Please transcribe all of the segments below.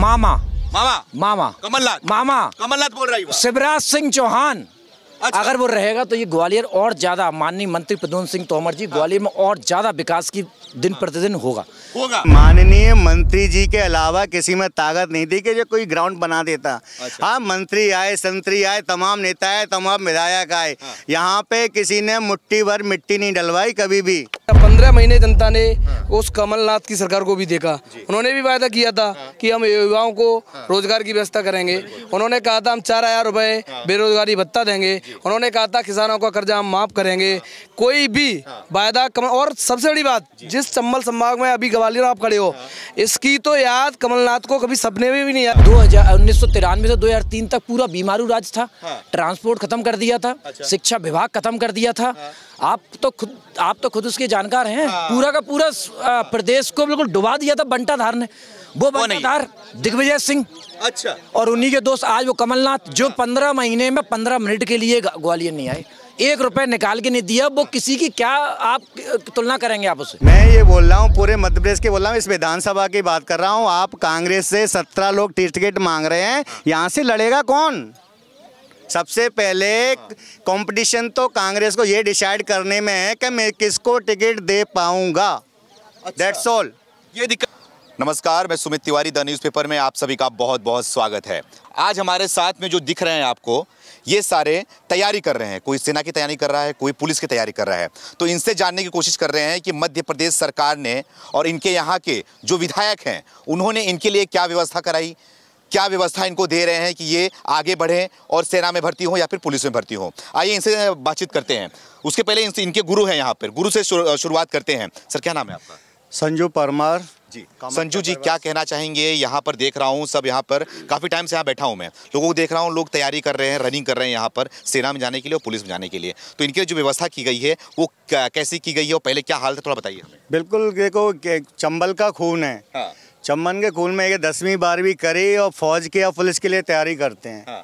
मामा मामा मामा कमलनाथ मामा कमलनाथ बोल रही है शिवराज सिंह चौहान अच्छा। अगर वो रहेगा तो ये ग्वालियर और ज्यादा माननीय मंत्री प्रद्युन सिंह तोमर जी ग्वालियर में और ज्यादा विकास की दिन प्रतिदिन होगा होगा माननीय मंत्री जी के अलावा किसी में ताकत नहीं थी कि जो कोई ग्राउंड बना देता अच्छा। हाँ अच्छा। मंत्री आए संतरी आए तमाम नेता आए तमाम विधायक आए हाँ। यहाँ पे किसी ने मुट्ठी भर मिट्टी नहीं डलवाई कभी भी तब पंद्रह महीने जनता ने हाँ। उस कमलनाथ की सरकार को भी देखा उन्होंने भी वायदा किया था हाँ। कि हम युवाओं को हाँ। रोजगार की व्यवस्था करेंगे उन्होंने कहा था हम चार हजार रुपये बेरोजगारी भत्ता देंगे उन्होंने कहा था किसानों का कर्जा हम माफ करेंगे कोई भी वायदा कमल और सबसे बड़ी बात जिस चंबल संभाग में अभी ग्वालियर आप खड़े हो इसकी तो याद कमलनाथ को कभी सपने में भी नहीं आया दो हजार से दो तक पूरा बीमारू राज था ट्रांसपोर्ट खत्म कर दिया था अच्छा। शिक्षा विभाग खत्म कर दिया था आप तो खुद आप तो खुद उसके जानकार हैं हाँ। पूरा का पूरा प्रदेश को बिल्कुल डुबा दिया था बंटा धार ने वो बंटाधार दिग्विजय सिंह अच्छा और उन्हीं के दोस्त आज वो कमलनाथ जो हाँ। पंद्रह महीने में पंद्रह मिनट के लिए ग्वालियर नहीं आए एक रुपए निकाल के नहीं दिया वो किसी की क्या आप तुलना करेंगे आप उससे मैं ये बोल रहा हूँ पूरे मध्य प्रदेश के बोल रहा हूँ इस विधानसभा की बात कर रहा हूँ आप कांग्रेस से सत्रह लोग टिकट मांग रहे हैं यहाँ से लड़ेगा कौन सबसे पहले कंपटीशन तो कांग्रेस को ये डिसाइड करने में है कि मैं किसको टिकट दे पाऊंगा अच्छा। ऑल ये दिक्कत नमस्कार मैं सुमित तिवारी द न्यूज़पेपर में आप सभी का बहुत बहुत स्वागत है आज हमारे साथ में जो दिख रहे हैं आपको ये सारे तैयारी कर रहे हैं कोई सेना की तैयारी कर रहा है कोई पुलिस की तैयारी कर रहा है तो इनसे जानने की कोशिश कर रहे हैं कि मध्य प्रदेश सरकार ने और इनके यहाँ के जो विधायक हैं उन्होंने इनके लिए क्या व्यवस्था कराई क्या व्यवस्था इनको दे रहे हैं कि ये आगे बढ़ें और सेना में भर्ती हो या फिर पुलिस में भर्ती हो आइए इनसे बातचीत करते हैं उसके पहले इनसे इनके गुरु हैं यहाँ पर गुरु से शुरुआत करते हैं सर क्या नाम है आपका संजू परमार जी संजू जी क्या कहना चाहेंगे यहाँ पर देख रहा हूँ सब यहाँ पर काफ़ी टाइम से यहाँ बैठा हूँ मैं लोगों को देख रहा हूँ लोग तैयारी कर रहे हैं रनिंग कर रहे हैं यहाँ पर सेना में जाने के लिए और पुलिस में जाने के लिए तो इनके जो व्यवस्था की गई है वो कैसी की गई है और पहले क्या हाल था थोड़ा बताइए बिल्कुल देखो चंबल का खून है हाँ। चम्बन के खून में दसवीं बारहवीं करी और फौज की या पुलिस के लिए तैयारी करते हैं आई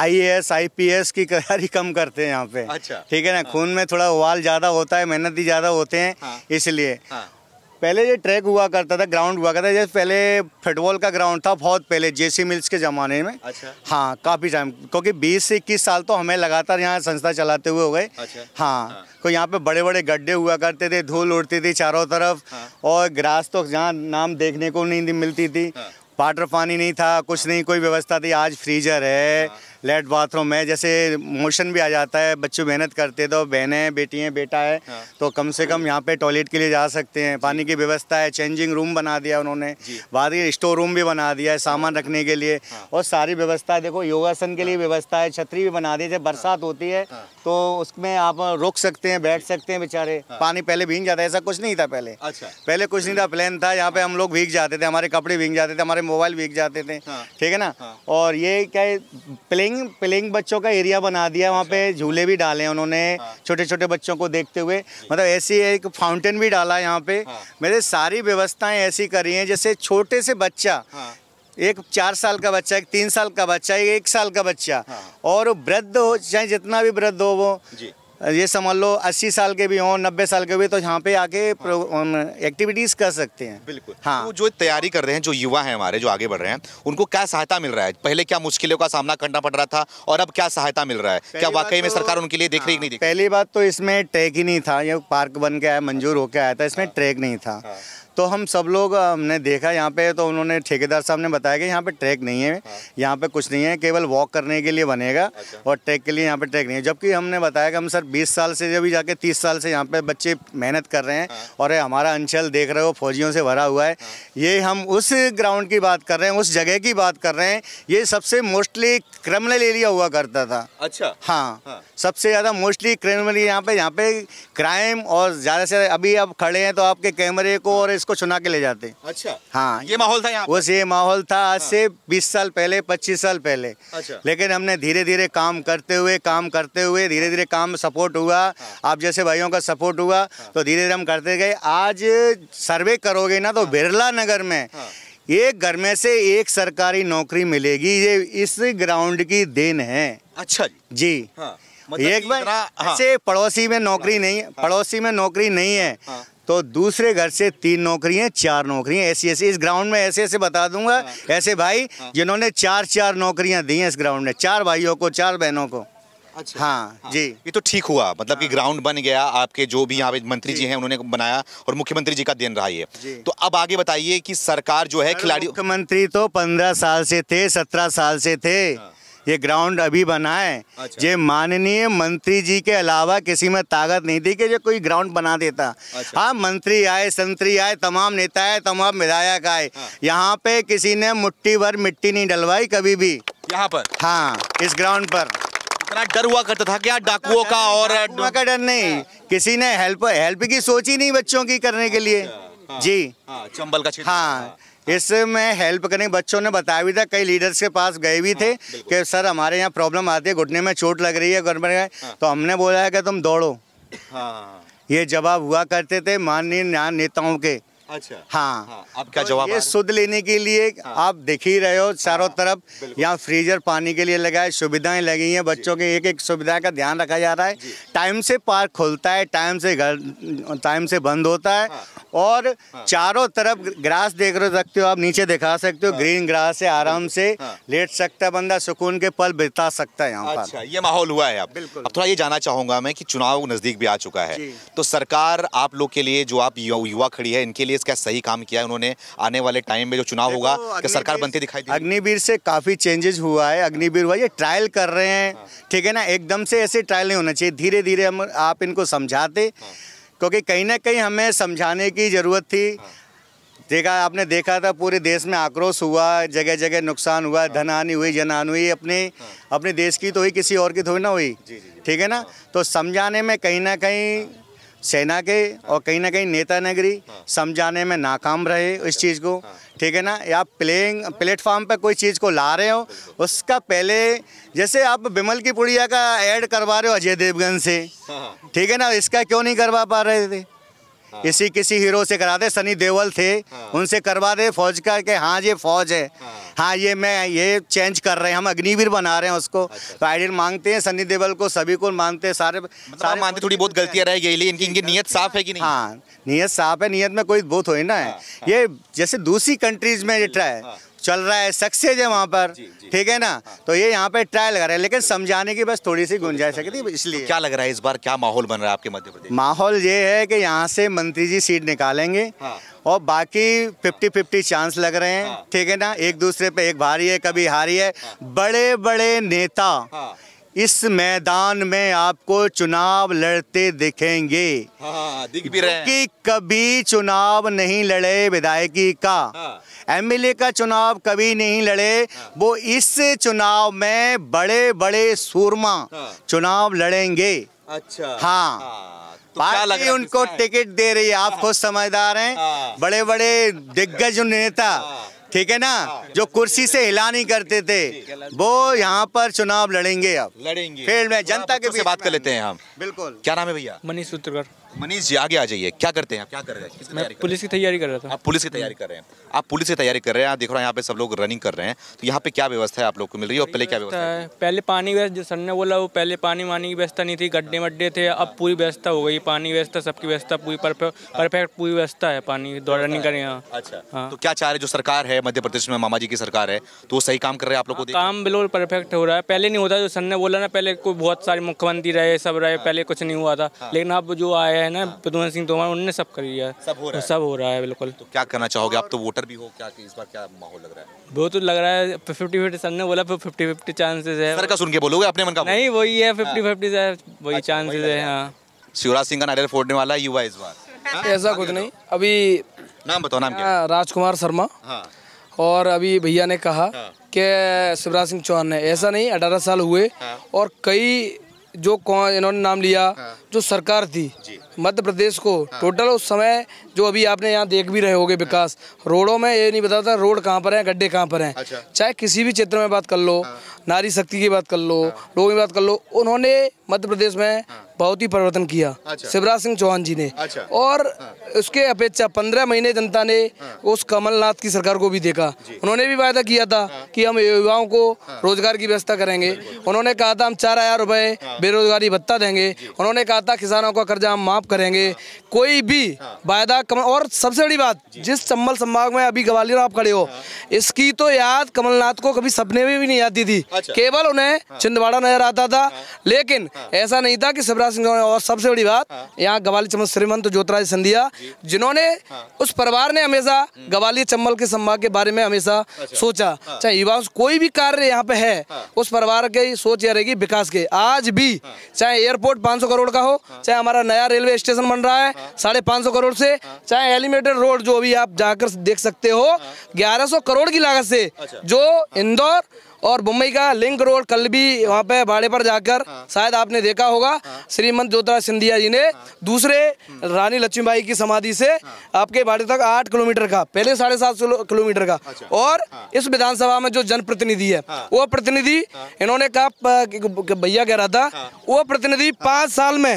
आईएएस आईपीएस की तैयारी कम करते हैं यहाँ पे अच्छा ठीक है ना हाँ। खून में थोड़ा उवाल ज़्यादा होता है मेहनत ही ज़्यादा होते हैं हाँ। इसलिए हाँ। पहले ये ट्रैक हुआ करता था ग्राउंड हुआ करता था जैसे पहले फुटबॉल का ग्राउंड था बहुत पहले जेसी मिल्स के ज़माने में अच्छा हाँ काफ़ी टाइम क्योंकि 20 से 21 साल तो हमें लगातार यहाँ संस्था चलाते हुए हो गए अच्छा हाँ, हाँ। तो यहाँ पे बड़े बड़े गड्ढे हुआ करते थे धूल उड़ती थी चारों तरफ हाँ। और ग्रास तो जहाँ नाम देखने को नहीं मिलती थी हाँ। वाटर पानी नहीं था कुछ नहीं कोई व्यवस्था थी आज फ्रीजर है हाँ। लेट बाथरूम है जैसे मोशन भी आ जाता है बच्चों मेहनत करते तो बेटी हैं बेटा है हाँ। तो कम से कम यहाँ पे टॉयलेट के लिए जा सकते हैं पानी की व्यवस्था है चेंजिंग रूम बना दिया उन्होंने बाद स्टोर रूम भी बना दिया है सामान रखने के लिए हाँ। और सारी व्यवस्था देखो योगासन के लिए हाँ। व्यवस्था है छतरी भी बना दी जब बरसात हाँ। होती है तो उसमें आप रुक सकते हैं बैठ सकते हैं बेचारे पानी पहले भीग जाता है ऐसा कुछ नहीं था पहले अच्छा पहले कुछ नहीं था प्लान था यहाँ पे हम लोग भीग जाते थे हमारे कपड़े भीग जाते थे हमारे मोबाइल भीग जाते थे ठीक है ना और ये क्या है प्लेइंग प्लेइंग प्लेइंग बच्चों का एरिया बना दिया वहाँ पे अच्छा। झूले भी डाले उन्होंने हाँ। छोटे छोटे बच्चों को देखते हुए मतलब ऐसी एक फाउंटेन भी डाला यहाँ पे हाँ। मेरे सारी व्यवस्थाएं ऐसी करी हैं जैसे छोटे से बच्चा हाँ। एक चार साल का बच्चा एक तीन साल का बच्चा एक साल का बच्चा और वृद्ध हो चाहे जितना भी वृद्ध हो वो ये समझ लो 80 साल के भी हों 90 साल के भी तो यहाँ पे आके एक्टिविटीज़ हाँ। कर सकते हैं बिल्कुल हाँ तो जो तैयारी कर रहे हैं जो युवा हैं हमारे जो आगे बढ़ रहे हैं उनको क्या सहायता मिल रहा है पहले क्या मुश्किलों का सामना करना पड़ रहा था और अब क्या सहायता मिल रहा है क्या वाकई तो, में सरकार उनके लिए देख रही हाँ। नहीं थी पहली बात तो इसमें ट्रैक ही नहीं था ये पार्क बन के आया मंजूर होकर आया था इसमें हाँ। ट्रैक नहीं था तो हम सब लोग हमने देखा यहाँ पे तो उन्होंने ठेकेदार साहब ने बताया कि यहाँ पे ट्रैक नहीं है हाँ। यहाँ पे कुछ नहीं है केवल वॉक करने के लिए बनेगा अच्छा। और ट्रैक के लिए यहाँ पे ट्रैक नहीं है जबकि हमने बताया कि हम सर 20 साल से अभी जाके 30 साल से यहाँ पे बच्चे मेहनत कर रहे हैं हाँ। और हमारा अंचल देख रहे हो फौजियों से भरा हुआ है हाँ। ये हम उस ग्राउंड की बात कर रहे हैं उस जगह की बात कर रहे हैं ये सबसे मोस्टली क्रिमिनल एरिया हुआ करता था अच्छा हाँ, हाँ। सबसे ज़्यादा मोस्टली क्रिमिनल यहाँ पे यहाँ पे क्राइम और ज़्यादा से अभी आप खड़े हैं तो आपके कैमरे को हाँ। और इसको चुना के ले जाते अच्छा हाँ ये माहौल था यहाँ बस ये माहौल था आज हाँ। से बीस साल पहले पच्चीस साल पहले अच्छा लेकिन हमने धीरे धीरे काम करते हुए काम करते हुए धीरे धीरे काम सपोर्ट हुआ हाँ। आप जैसे भाइयों का सपोर्ट हुआ हाँ। तो धीरे धीरे हम करते गए आज सर्वे करोगे ना तो बिरला नगर में एक घर में से एक सरकारी नौकरी मिलेगी ये इस ग्राउंड की देन है अच्छा जी हाँ। मतलब एक बार हाँ। ऐसे पड़ोसी में नौकरी नहीं है हाँ। पड़ोसी में नौकरी नहीं है हाँ। तो दूसरे घर से तीन नौकरियां चार नौकरियां ऐसी ऐसी इस ग्राउंड में ऐसे ऐसे बता दूंगा हाँ। ऐसे भाई हाँ। जिन्होंने चार चार नौकरियां दी हैं इस ग्राउंड में चार भाइयों को चार बहनों को अच्छा हाँ, हाँ जी ये तो ठीक हुआ मतलब हाँ, कि ग्राउंड बन गया आपके जो भी यहाँ पे मंत्री जी, जी हैं उन्होंने बनाया और मुख्यमंत्री जी का देन रहा ये तो अब आगे बताइए कि सरकार जो है खिलाड़ी मुख्यमंत्री तो पंद्रह साल से थे सत्रह साल से थे हाँ। ये ग्राउंड अभी बना है अच्छा। ये माननीय मंत्री जी के अलावा किसी में ताकत नहीं थी कि जो कोई ग्राउंड बना देता अच्छा। हाँ मंत्री आए संतरी आए तमाम नेता आए तमाम विधायक आए हाँ। यहाँ पे किसी ने मुट्ठी भर मिट्टी नहीं डलवाई कभी भी यहाँ पर हाँ इस ग्राउंड पर डर हुआ करता था क्या डाकुओं का और का डर नहीं हाँ। किसी ने हेल्प हेल्प की सोची नहीं बच्चों की करने के लिए अच्छा, हाँ। जी हाँ, चंबल का हाँ इसमें हेल्प करने बच्चों ने बताया भी था कई लीडर्स के पास गए भी थे हाँ, कि सर हमारे यहाँ प्रॉब्लम आती है घुटने में चोट लग रही है गड़बड़ है हाँ। तो हमने बोला है कि तुम दौड़ो हाँ। ये जवाब हुआ करते थे माननीय नेताओं के अच्छा हाँ, हाँ आपका तो जवाब ये शुद्ध लेने के लिए हाँ, आप देख ही रहे हो चारों हाँ, तरफ यहाँ फ्रीजर पानी के लिए लगा सुविधाएं लगी हैं बच्चों के एक एक सुविधा का ध्यान रखा जा रहा है टाइम से पार्क खुलता है टाइम से घर टाइम से बंद होता है हाँ। और हाँ। चारों तरफ ग्रास देख रहे सकते हो आप नीचे दिखा सकते हो हाँ। ग्रीन ग्रास है आराम से हाँ। लेट सकता है बंदा सुकून के पल बिता सकता है यहाँ पर अच्छा, ये माहौल हुआ है अब थोड़ा ये जाना चाहूंगा मैं की चुनाव नजदीक भी आ चुका है तो सरकार आप लोग के लिए जो आप युवा खड़ी है इनके लिए कांग्रेस क्या सही काम किया है उन्होंने आने वाले टाइम में जो चुनाव होगा क्या सरकार बनती दिखाई दी अग्निवीर से काफ़ी चेंजेस हुआ है अग्निवीर हुआ ये ट्रायल कर रहे हैं हाँ। ठीक है ना एकदम से ऐसे ट्रायल नहीं होना चाहिए धीरे धीरे हम आप इनको समझाते हाँ। क्योंकि कहीं ना कहीं हमें समझाने की ज़रूरत थी हाँ। देखा आपने देखा था पूरे देश में आक्रोश हुआ जगह जगह नुकसान हुआ धनहानि हुई जनहानि हुई अपने अपने देश की तो हुई किसी और की थोड़ी तो ना हुई ठीक है ना तो समझाने में कहीं ना कहीं सेना के और कहीं ना कहीं नेता नगरी हाँ। समझाने में नाकाम रहे इस चीज़ को हाँ। ठीक है ना आप प्लेइंग प्लेटफॉर्म पर कोई चीज़ को ला रहे हो उसका पहले जैसे आप बिमल की पुड़िया का ऐड करवा रहे हो अजय देवगन से हाँ। ठीक है ना इसका क्यों नहीं करवा पा रहे थे हाँ। इसी किसी हीरो से करा दे सनी देवल थे हाँ। उनसे करवा दे फौज का के हाँ ये फौज है हाँ, हाँ ये मैं ये चेंज कर रहे हैं हम अग्निवीर बना रहे हैं उसको अच्छा। तो आइडियल अच्छा। मांगते हैं सनी देवल को सभी को मानते हैं सारे मतलब सारे मानते थोड़ी बहुत गलतियाँ रह गई इनकी इनकी नीयत हाँ, साफ है कि नहीं हाँ नीयत साफ है नीयत में कोई बहुत हो ना है हाँ, ये जैसे दूसरी कंट्रीज में जिटा है चल रहा है सक्सेस है वहाँ पर ठीक है ना हाँ। तो ये यहाँ पे ट्रायल लगा रहे हैं लेकिन समझाने की बस थोड़ी सी गुंजाइश है इसलिए तो क्या लग रहा है इस बार क्या माहौल बन रहा है आपके मध्य प्रदेश माहौल ये है कि यहाँ से मंत्री जी सीट निकालेंगे हाँ। और बाकी फिफ्टी फिफ्टी चांस लग रहे हैं हाँ। ठीक है ना एक दूसरे पे एक भारी है कभी हारी है हाँ। बड़े बड़े नेता इस मैदान में आपको चुनाव लड़ते दिखेंगे हाँ, दिख भी रहे कि कभी चुनाव नहीं लड़े विधायकी का हाँ। एमएलए का चुनाव कभी नहीं लड़े हाँ। वो इस चुनाव में बड़े बड़े सूरमा हाँ। चुनाव लड़ेंगे अच्छा हाँ, हाँ। तो पार्टी उनको टिकट दे रही है आप हाँ। खुद समझदार हैं हाँ। बड़े बड़े दिग्गज नेता हाँ। ठीक है ना जो कुर्सी से हिला नहीं करते थे वो यहाँ पर चुनाव लड़ेंगे अब लड़ेंगे फील्ड में जनता के बात कर लेते हैं हम बिल्कुल क्या नाम है भैया मनीष सूत्रगढ़ मनीष जी आगे आ जाइए क्या करते हैं क्या कर रहे हैं मैं पुलिस की तैयारी कर रहा था आप पुलिस की तैयारी कर रहे हैं आप पुलिस की तैयारी कर रहे हैं आप देख रहे हैं यहाँ पे सब लोग रनिंग कर रहे हैं तो यहाँ पे क्या व्यवस्था है आप लोग को मिल रही है और पहले क्या व्यवस्था है पहले पानी व्यवस्था जो सर ने बोला वो पहले पानी वानी की व्यवस्था नहीं थी गड्ढे वड्ढे थे अब पूरी व्यवस्था हो गई पानी व्यवस्था सबकी व्यवस्था पूरी परफेक्ट पूरी व्यवस्था है पानी रनिंग करें अच्छा हाँ। तो क्या चाह रहे जो सरकार है मध्य प्रदेश में मामा जी की सरकार है तो वो सही काम कर रहे हैं आप लोग को हाँ, काम बिल्कुल परफेक्ट हो रहा है पहले नहीं होता जो सर ने बोला ना पहले बहुत सारे मुख्यमंत्री रहे सब रहे हाँ। पहले कुछ नहीं हुआ था लेकिन अब जो आया है ना प्रद्युमन सिंह तोमर उन्होंने सब कर लिया सब हो रहा है सब हो रहा है बिल्कुल तो क्या करना चाहोगे आप तो वोटर भी हो क्या इस बार क्या माहौल लग रहा है वो तो लग रहा है फिफ्टी फिफ्टी सर ने बोला फिफ्टी फिफ्टी चांसेस है सर का सुन के बोलोगे अपने मन का नहीं वही है फिफ्टी हाँ। फिफ्टी अच्छा, है वही चांसेस है हाँ शिवराज सिंह का नारियल फोड़ने वाला है युवा इस बार हाँ, ऐसा कुछ नहीं अभी नाम बताओ नाम क्या हाँ, राजकुमार शर्मा और अभी भैया ने कहा कि शिवराज सिंह चौहान ने ऐसा नहीं अठारह साल हुए और कई जो कौन इन्होंने नाम लिया हाँ। जो सरकार थी मध्य प्रदेश को हाँ। टोटल उस समय जो अभी आपने यहाँ देख भी रहे होगे विकास हाँ। रोडों में ये नहीं बताता रोड कहाँ पर है गड्ढे कहाँ पर हैं अच्छा। चाहे किसी भी क्षेत्र में बात कर लो हाँ। नारी शक्ति की बात कर लो हाँ। लोगों की बात कर लो उन्होंने मध्य प्रदेश में हाँ। बहुत ही परिवर्तन किया अच्छा। शिवराज सिंह चौहान जी ने अच्छा। और हाँ। उसके अपेक्षा पंद्रह महीने जनता ने हाँ। उस कमलनाथ की सरकार को भी देखा उन्होंने भी वायदा किया था हाँ। कि हम युवाओं को हाँ। रोजगार की व्यवस्था करेंगे उन्होंने कहा था हम चार हजार रुपए हाँ। बेरोजगारी भत्ता देंगे उन्होंने कहा था किसानों का कर्जा हम माफ करेंगे हाँ। कोई भी वायदा और सबसे बड़ी बात जिस चंबल संभाग में अभी ग्वालियर आप खड़े हो इसकी तो याद कमलनाथ को कभी सपने में भी नहीं आती थी अच्छा। केवल उन्हें छिंदवाड़ा नजर आता था लेकिन ऐसा नहीं था कि शिवराज सिंह और सबसे बड़ी बात हाँ। यहाँ गवाली चम्मल श्रीमंत ज्योतिराज सिंधिया जिन्होंने हाँ। उस परिवार ने हमेशा हम्म। गवाली चम्बल के संभाग के बारे में हमेशा अच्छा। सोचा हाँ। चाहे युवा कोई भी कार्य यहाँ पे है हाँ। उस परिवार की सोच यह रहेगी विकास के आज भी हाँ। चाहे एयरपोर्ट 500 करोड़ का हो चाहे हमारा नया रेलवे स्टेशन बन रहा है साढ़े करोड़ से चाहे एलिमेटेड रोड जो भी आप जाकर देख सकते हो ग्यारह करोड़ की लागत से अच्छा। जो इंदौर और मुंबई का लिंक रोड कल भी वहाँ पे भाड़े पर जाकर हाँ। शायद आपने देखा होगा हाँ। श्रीमंत ज्योतिराज सिंधिया जी ने हाँ। दूसरे हम्म। रानी लक्ष्मीबाई की समाधि से आपके भाड़े तक आठ किलोमीटर का पहले साढ़े सात किलोमीटर का अच्छा। और इस विधानसभा में जो जनप्रतिनिधि है वो प्रतिनिधि इन्होंने कहा भैया कह रहा था वो प्रतिनिधि पांच साल में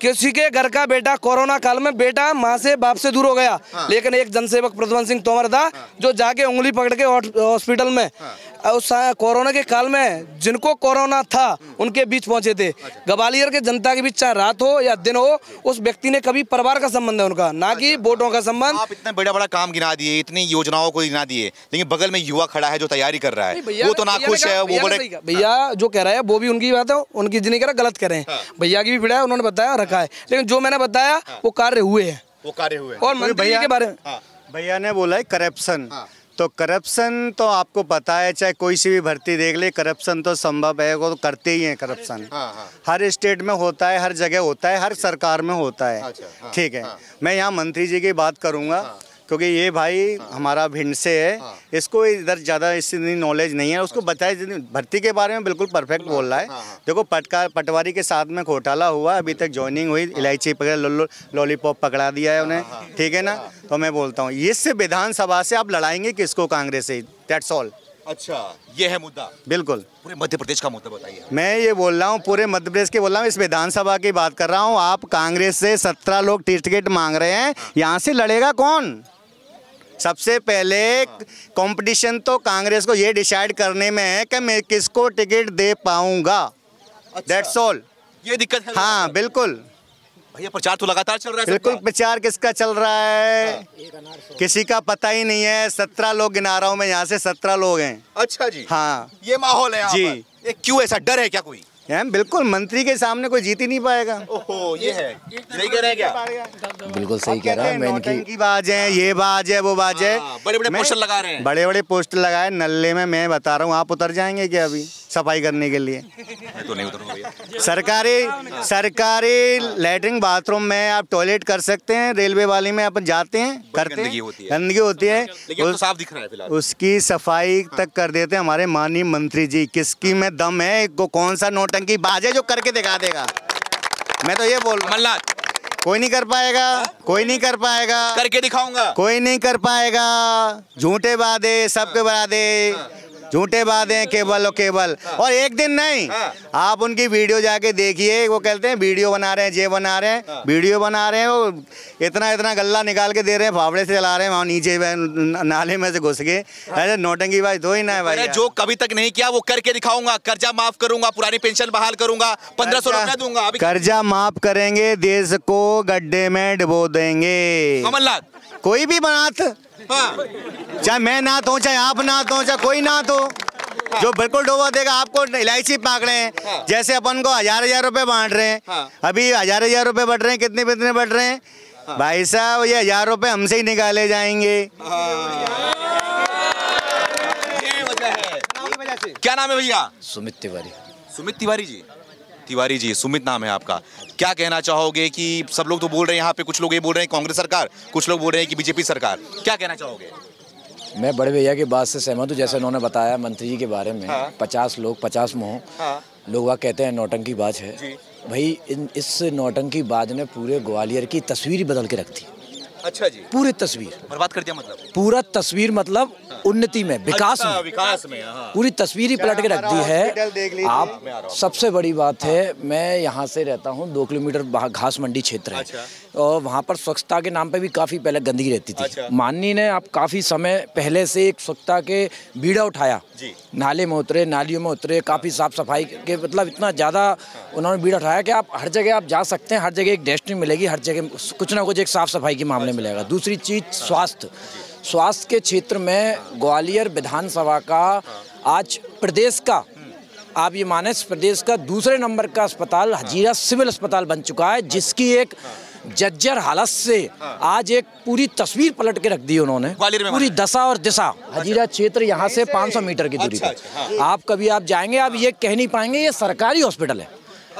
किसी के घर का बेटा कोरोना काल में बेटा माँ से बाप से दूर हो गया हाँ। लेकिन एक जनसेवक प्रद्युमन सिंह तोमर था हाँ। जो जाके उंगली पकड़ के हॉस्पिटल में हाँ। उस कोरोना के काल में जिनको कोरोना था हम्म। उनके बीच पहुंचे थे अच्छा। ग्वालियर के जनता के बीच चाहे रात हो या दिन हो उस व्यक्ति ने कभी परिवार का संबंध है उनका ना कि अच्छा। वोटों का संबंध आप इतना बड़ा बड़ा काम गिना दिए इतनी योजनाओं को गिना दिए लेकिन बगल में युवा खड़ा है जो तैयारी कर रहा है वो तो ना खुश है वो बड़े भैया जो कह रहा है वो भी उनकी बात है उनकी जिन्हें कह रहा हाँ। गलत कह रहे हैं भैया की भी पीड़ा है उन्होंने बताया रखा है लेकिन जो मैंने बताया हाँ। वो कार्य हुए हैं वो कार्य हुए और तो भैया के बारे में हाँ। भैया ने बोला है करप्शन हाँ। तो करप्शन तो आपको पता है चाहे कोई सी भी भर्ती देख ले करप्शन तो संभव है वो तो करते ही हैं करप्शन हर स्टेट में होता है हर जगह होता है हर सरकार में होता है अच्छा, ठीक है मैं यहाँ मंत्री जी की बात करूँगा क्योंकि ये भाई हाँ। हमारा भिंड से है हाँ। इसको इधर ज़्यादा इतनी नॉलेज नहीं है अच्छा। उसको बताया जितनी भर्ती के बारे में बिल्कुल परफेक्ट बोल रहा है हाँ, हाँ। देखो पटका पटवारी के साथ में घोटाला हुआ अभी तक ज्वाइनिंग हुई हाँ। इलायची पकड़ा लॉलीपॉप पकड़ा दिया है हाँ, उन्हें ठीक है ना तो मैं बोलता हूँ इससे विधानसभा से आप लड़ाएंगे किसको कांग्रेस से डेट्स ऑल अच्छा ये है मुद्दा बिल्कुल पूरे मध्य प्रदेश का मुद्दा बताइए मैं ये बोल रहा हूँ पूरे मध्य प्रदेश के बोल रहा हूँ इस विधानसभा की बात कर रहा हूँ आप कांग्रेस से सत्रह लोग टिकट मांग रहे हैं यहाँ से लड़ेगा कौन सबसे पहले कंपटीशन तो कांग्रेस को ये डिसाइड करने में है कि मैं किसको टिकट दे पाऊंगा दैट्स अच्छा। ऑल ये दिक्कत है हाँ बिल्कुल भैया प्रचार तो लगातार चल रहा है बिल्कुल प्रचार किसका चल रहा है हाँ। किसी का पता ही नहीं है सत्रह लोग गिना रहा हूँ मैं यहाँ से सत्रह लोग हैं अच्छा जी हाँ ये माहौल है जी क्यों ऐसा डर है क्या कोई मैम बिल्कुल मंत्री के सामने कोई जीत ही नहीं पाएगा ओहो ये है सही कह रहे हैं क्या बिल्कुल सही कह रहा है मैं इनकी की बाज है ये बाज है वो बाज है हाँ, बड़े बड़े पोस्टर लगा रहे हैं बड़े बड़े पोस्टर लगाए नल्ले में मैं बता रहा हूँ आप उतर जाएंगे क्या अभी सफाई करने के लिए मैं तो नहीं सरकारी सरकारी लेटरिन बाथरूम में आप टॉयलेट कर सकते हैं रेलवे वाली में अपन जाते हैं करते हैं गंदगी होती है, तो साफ दिख रहा है फिलहाल उसकी सफाई हाँ। तक कर देते हैं हमारे माननीय मंत्री जी किसकी में दम है कौन सा नोटंकी बाजे जो करके दिखा देगा मैं तो ये बोल रहा हूँ कोई नहीं कर पाएगा हाँ। कोई नहीं कर पाएगा करके दिखाऊंगा कोई नहीं कर पाएगा झूठे वादे सबके वादे हाँ। झूठे हैं केवल और केवल हाँ। और एक दिन नहीं हाँ। आप उनकी वीडियो जाके देखिए वो कहते हैं वीडियो बना रहे हैं जे बना रहे हैं हाँ। वीडियो बना रहे हैं वो इतना इतना गल्ला निकाल के दे रहे हैं फावड़े से चला रहे हैं वहाँ नीचे नाले में से घुस गए अरे नोटंगी भाई दो ही ना है भाई जो कभी तक नहीं किया वो करके दिखाऊंगा कर्जा माफ करूंगा पुरानी पेंशन बहाल करूंगा पंद्रह सौ दूंगा कर्जा माफ करेंगे देश को गड्ढे में डुबो देंगे कमलनाथ कोई भी बनाथ चाहे मैं ना तो चाहे आप ना तो चाहे कोई ना तो हाँ। जो बिल्कुल डोबा देगा आपको इलायची पाक रहे हैं हाँ। जैसे अपन को हजार हजार रुपए बांट रहे हैं हाँ। अभी हजार हजार रुपए बढ़ रहे हैं कितने कितने बढ़ रहे हैं हाँ। भाई साहब ये हजार रुपए हमसे ही निकाले जाएंगे हाँ। क्या नाम है भैया सुमित तिवारी सुमित तिवारी जी तिवारी जी सुमित नाम है आपका क्या कहना चाहोगे कि सब लोग तो बोल रहे हैं यहाँ पे कुछ लोग ये बोल रहे हैं कांग्रेस सरकार कुछ लोग बोल रहे हैं कि बीजेपी सरकार क्या कहना चाहोगे मैं बड़े भैया की बात से सहमत हूँ जैसे हाँ। उन्होंने बताया मंत्री जी के बारे में हाँ। पचास लोग पचास मोह हाँ। लोग वह कहते हैं नौटंकी बाज है भाई इन इस नौटंकी बाज ने पूरे ग्वालियर की तस्वीर बदल के रख दी अच्छा जी पूरी तस्वीर बर्बाद कर दिया मतलब पूरा तस्वीर मतलब हाँ। उन्नति में विकास अच्छा, में विकास में हाँ। पूरी तस्वीर ही पलट के रख दी है आप सबसे बड़ी बात है मैं यहाँ से रहता हूँ दो किलोमीटर घास मंडी क्षेत्र है अच्छा। और वहाँ पर स्वच्छता के नाम पे भी काफी पहले गंदगी रहती थी अच्छा। माननी ने आप काफी समय पहले से एक स्वच्छता के बीड़ा उठाया नाले में उतरे नालियों में उतरे काफी साफ सफाई के मतलब इतना ज्यादा हाँ। उन्होंने बीड़ा उठाया कि आप हर जगह आप जा सकते हैं हर जगह एक डेस्टिन मिलेगी हर जगह कुछ ना कुछ एक साफ सफाई के मामले खाने मिलेगा दूसरी चीज़ स्वास्थ्य स्वास्थ्य के क्षेत्र में ग्वालियर विधानसभा का आज प्रदेश का आप ये माने प्रदेश का दूसरे नंबर का अस्पताल हजीरा सिविल अस्पताल बन चुका है जिसकी एक जज्जर हालत से आज एक पूरी तस्वीर पलट के रख दी उन्होंने पूरी दशा और दिशा अच्छा। हजीरा क्षेत्र यहाँ से 500 मीटर की दूरी पर अच्छा, अच्छा, हाँ। आप कभी आप जाएंगे आप ये कह नहीं पाएंगे ये सरकारी हॉस्पिटल है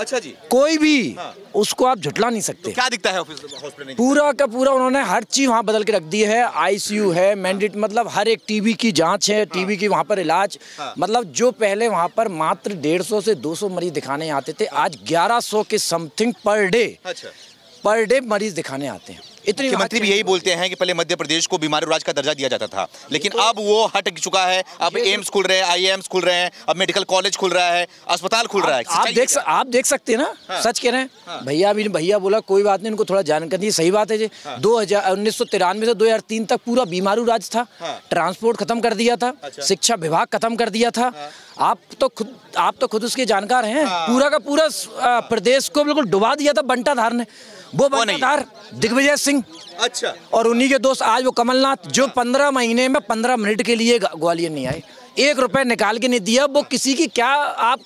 अच्छा जी कोई भी हाँ। उसको आप झुटला नहीं सकते तो क्या दिखता है हॉस्पिटल पूरा का पूरा उन्होंने हर चीज वहाँ बदल के रख दी है आईसीयू है मैंडेट हाँ। मतलब हर एक टीबी की जांच है टीबी हाँ। की वहाँ पर इलाज हाँ। मतलब जो पहले वहाँ पर मात्र डेढ़ सौ से दो सौ मरीज दिखाने आते थे आज ग्यारह के something per day per day मरीज दिखाने आते हैं इतनी मुख्यमंत्री भी यही बोलते हैं कि पहले मध्य प्रदेश को बीमारू राज का दर्जा दिया जाता था लेकिन तो अब वो हट चुका है अब तो एम्स खुल रहे हैं आई खुल रहे हैं अब मेडिकल कॉलेज खुल रहा है अस्पताल खुल रहा है आप देख आप देख सकते हैं ना हाँ। सच कह रहे हैं हाँ। भैया अभी भैया बोला कोई बात नहीं उनको थोड़ा जानकारी दी सही बात है जी हाँ। दो हजार से दो तक पूरा बीमारू राज था ट्रांसपोर्ट खत्म कर दिया था अच्छा। शिक्षा विभाग खत्म कर दिया था आप तो खुद आप तो खुद उसके जानकार हैं पूरा का पूरा प्रदेश को बिल्कुल डुबा दिया था बंटाधार ने वो बनेदार दिग्विजय सिंह अच्छा और उन्हीं के दोस्त आज वो कमलनाथ जो पंद्रह महीने में पंद्रह मिनट के लिए ग्वालियर नहीं आए एक रुपए निकाल के नहीं दिया वो किसी की क्या आप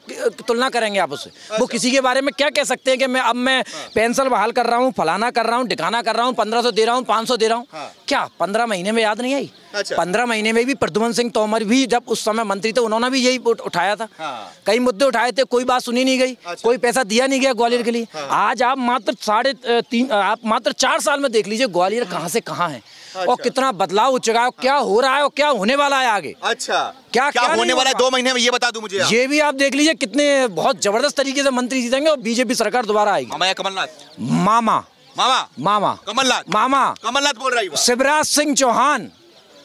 तुलना करेंगे आप उससे अच्छा। वो किसी के बारे में क्या कह सकते हैं कि मैं अब मैं हाँ। पेंसिल बहाल कर रहा हूँ फलाना कर रहा हूँ ढिकाना कर रहा हूँ पंद्रह दे रहा हूँ पाँच दे रहा हूँ हाँ। क्या पंद्रह महीने में याद नहीं आई अच्छा। पंद्रह महीने में भी प्रद्युमन सिंह तोमर भी जब उस समय मंत्री थे उन्होंने भी यही उठाया था हाँ। कई मुद्दे उठाए थे कोई बात सुनी नहीं गई अच्छा। कोई पैसा दिया नहीं गया ग्वालियर के लिए आज आप मात्र साढ़े तीन आप मात्र चार साल में देख लीजिए ग्वालियर कहाँ से कहाँ है अच्छा। और कितना बदलाव हो चुका है क्या हो रहा है और क्या होने वाला है आगे अच्छा क्या क्या, क्या होने वाला है दो महीने में ये बता दू मुझे ये भी आप देख लीजिए कितने बहुत जबरदस्त तरीके से मंत्री जीतेंगे और बीजेपी सरकार दोबारा आएगी मामा कमलनाथ मामा मामा मामा कमलनाथ मामा कमलनाथ बोल रही शिवराज सिंह चौहान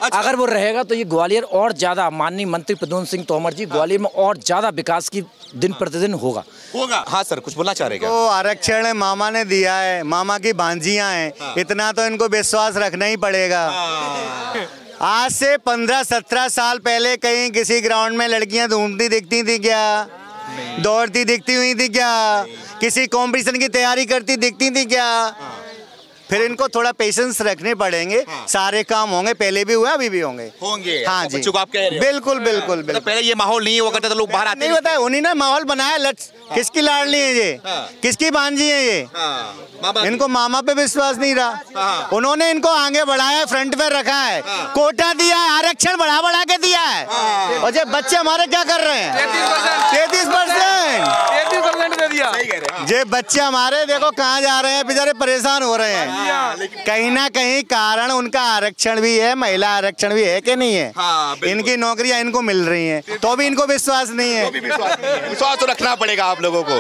अच्छा। अगर वो रहेगा तो ये ग्वालियर और ज़्यादा माननीय मंत्री प्रद्युन सिंह तोमर जी ग्वालियर में और ज़्यादा विकास की दिन प्रतिदिन होगा होगा हाँ सर कुछ बोलना चाह रहे तो आरक्षण मामा ने दिया है मामा की भांजिया है हाँ। इतना तो इनको विश्वास रखना ही पड़ेगा हाँ। आज से पंद्रह सत्रह साल पहले कहीं किसी ग्राउंड में लड़कियां ढूंढती दिखती थी क्या दौड़ती दिखती हुई थी क्या किसी कंपटीशन की तैयारी करती दिखती थी क्या हाँ। फिर इनको थोड़ा पेशेंस रखने पड़ेंगे हाँ। सारे काम होंगे पहले भी हुए अभी भी होंगे होंगे हाँ जी बच्चों आप कह रहे बिल्कुल हाँ, बिल्कुल मतलब बिल्कुल पहले ये माहौल नहीं हुआ करता था लोग बाहर आते नहीं बताया उन्हीं ने माहौल बनाया लट हाँ। किसकी ली है ये हाँ। किसकी बांझी है ये मामा इनको मामा पे विश्वास नहीं रहा हाँ। उन्होंने इनको आगे बढ़ाया फ्रंट पे रखा है हाँ। कोटा दिया है आरक्षण बढ़ा बढ़ा के दिया है हाँ, और जब बच्चे हमारे क्या कर रहे हैं तैतीस परसेंट जे बच्चे हमारे देखो कहाँ जा रहे हैं बेचारे परेशान हो रहे हैं कहीं ना कहीं कारण उनका आरक्षण भी है महिला आरक्षण भी है कि नहीं है इनकी नौकरियां इनको मिल रही हैं तो भी इनको विश्वास नहीं है तो विश्वास तो रखना पड़ेगा आप लोगों को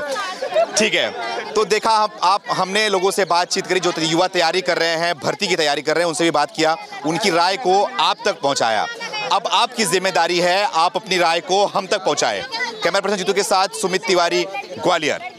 ठीक है तो देखा आप, आप हमने लोगों से बातचीत करी जो युवा तैयारी कर रहे हैं भर्ती की तैयारी कर रहे हैं उनसे भी बात किया उनकी राय को आप तक पहुंचाया अब आपकी जिम्मेदारी है आप अपनी राय को हम तक पहुंचाएं कैमरा पर्सन जीतू के साथ सुमित तिवारी ग्वालियर